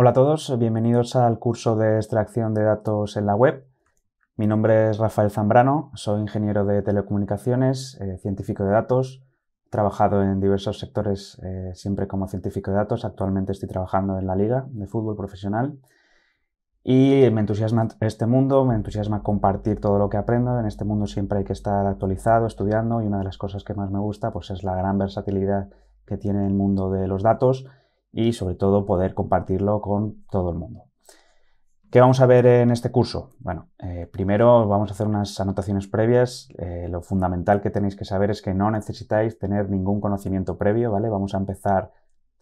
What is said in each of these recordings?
Hola a todos, bienvenidos al curso de extracción de datos en la web. Mi nombre es Rafael Zambrano, soy ingeniero de telecomunicaciones, eh, científico de datos. He trabajado en diversos sectores eh, siempre como científico de datos. Actualmente estoy trabajando en la liga de fútbol profesional. Y me entusiasma este mundo, me entusiasma compartir todo lo que aprendo. En este mundo siempre hay que estar actualizado, estudiando y una de las cosas que más me gusta pues, es la gran versatilidad que tiene el mundo de los datos y sobre todo poder compartirlo con todo el mundo. ¿Qué vamos a ver en este curso? Bueno, eh, primero vamos a hacer unas anotaciones previas. Eh, lo fundamental que tenéis que saber es que no necesitáis tener ningún conocimiento previo, ¿vale? Vamos a empezar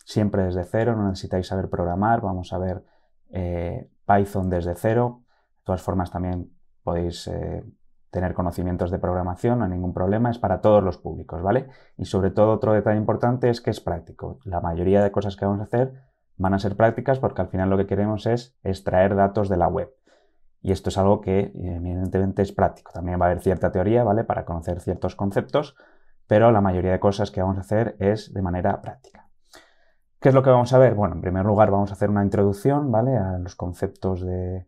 siempre desde cero, no necesitáis saber programar, vamos a ver eh, Python desde cero. De todas formas, también podéis tener conocimientos de programación, no ningún problema, es para todos los públicos, ¿vale? Y sobre todo otro detalle importante es que es práctico. La mayoría de cosas que vamos a hacer van a ser prácticas porque al final lo que queremos es extraer datos de la web. Y esto es algo que evidentemente es práctico. También va a haber cierta teoría, ¿vale? Para conocer ciertos conceptos, pero la mayoría de cosas que vamos a hacer es de manera práctica. ¿Qué es lo que vamos a ver? Bueno, en primer lugar vamos a hacer una introducción, ¿vale? A los conceptos de,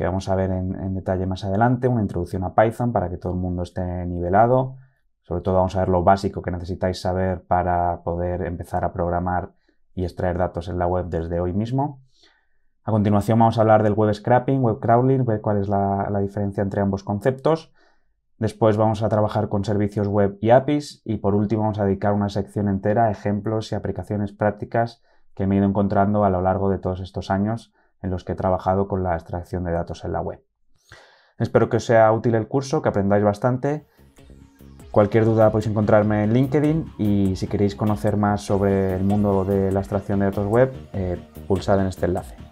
que vamos a ver en, detalle más adelante, una introducción a Python para que todo el mundo esté nivelado. Sobre todo vamos a ver lo básico que necesitáis saber para poder empezar a programar y extraer datos en la web desde hoy mismo. A continuación vamos a hablar del web scrapping, web crawling, ver cuál es la, la diferencia entre ambos conceptos. Después vamos a trabajar con servicios web y APIs y por último vamos a dedicar una sección entera a ejemplos y aplicaciones prácticas que me he ido encontrando a lo largo de todos estos años en los que he trabajado con la extracción de datos en la web. Espero que os sea útil el curso, que aprendáis bastante. Cualquier duda podéis encontrarme en LinkedIn y si queréis conocer más sobre el mundo de la extracción de datos web, eh, pulsad en este enlace.